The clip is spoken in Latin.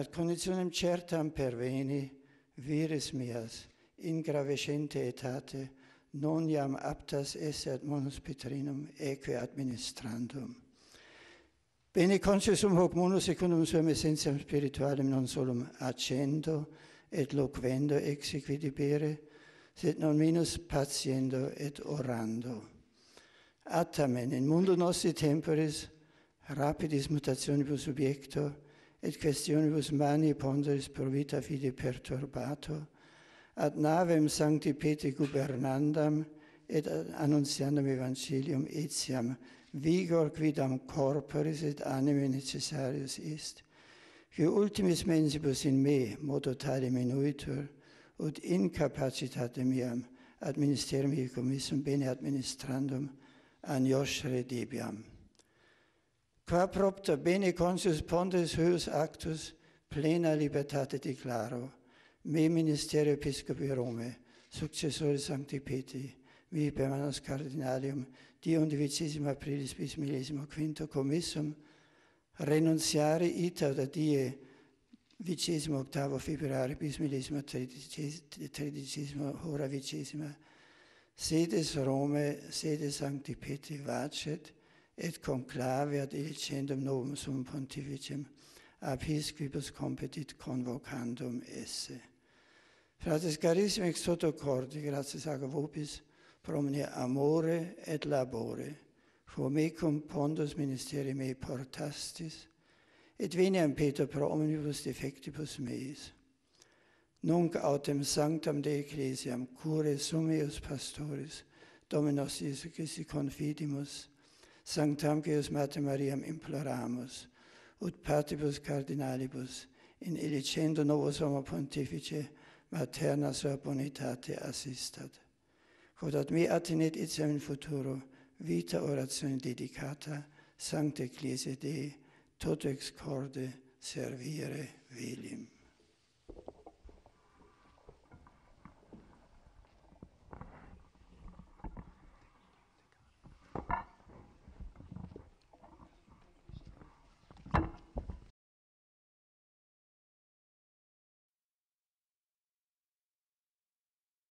ad conditionem certam perveni, viris mias, in gravescente etate, non iam aptas esse ad monus petrinum eque administrandum. Bene concesum hoc monus secundum suem essentiam spiritualem non solum accendo et loquendo exequidi sed non minus patiendo et orando. Attamen, in mundo nostri temporis, rapidis mutationibus subiecto, et questionibus mani ponderis pro vita fide perturbato, ad navem sancti peti gubernandam et annunciandam evangelium etiam vigor quidam corporis et anime necessarius est, qui ultimis mensibus in me modo tale minuitur, ut incapacitate miam administrare mihi commissum bene administrandum an Josh redibiam qua propter bene consus pontes huius actus plena libertate declaro, me ministerio episcopi Rome, successore sancti Petri, mi per manus cardinalium, di un divicissimo aprilis bis millesimo quinto commissum, renunciare ita da die vicesimo octavo februari bis millesimo tredicesimo hora vicesima, sedes Rome, sedes sancti Petri, vacet, et conclave ad eccendum novum sum pontificem ab his quibus competit convocandum esse. Fratis carissimi, ex toto cordi, gratis aga vopis, pro amore et labore, fu me pondus ministeri mei portastis, et veniam peter pro omnibus defectibus meis. Nunc autem sanctam de ecclesiam, cure meus pastoris, dominos Iesu Christi confidimus, Sanctamque Mater Mariam imploramus, ut patibus cardinalibus, in elicendo novus homo pontifice, materna sua bonitate assistat. Quod ad me attinit itiam in futuro, vita orazione dedicata, sancte ecclesiae Dei, tot ex corde servire velim.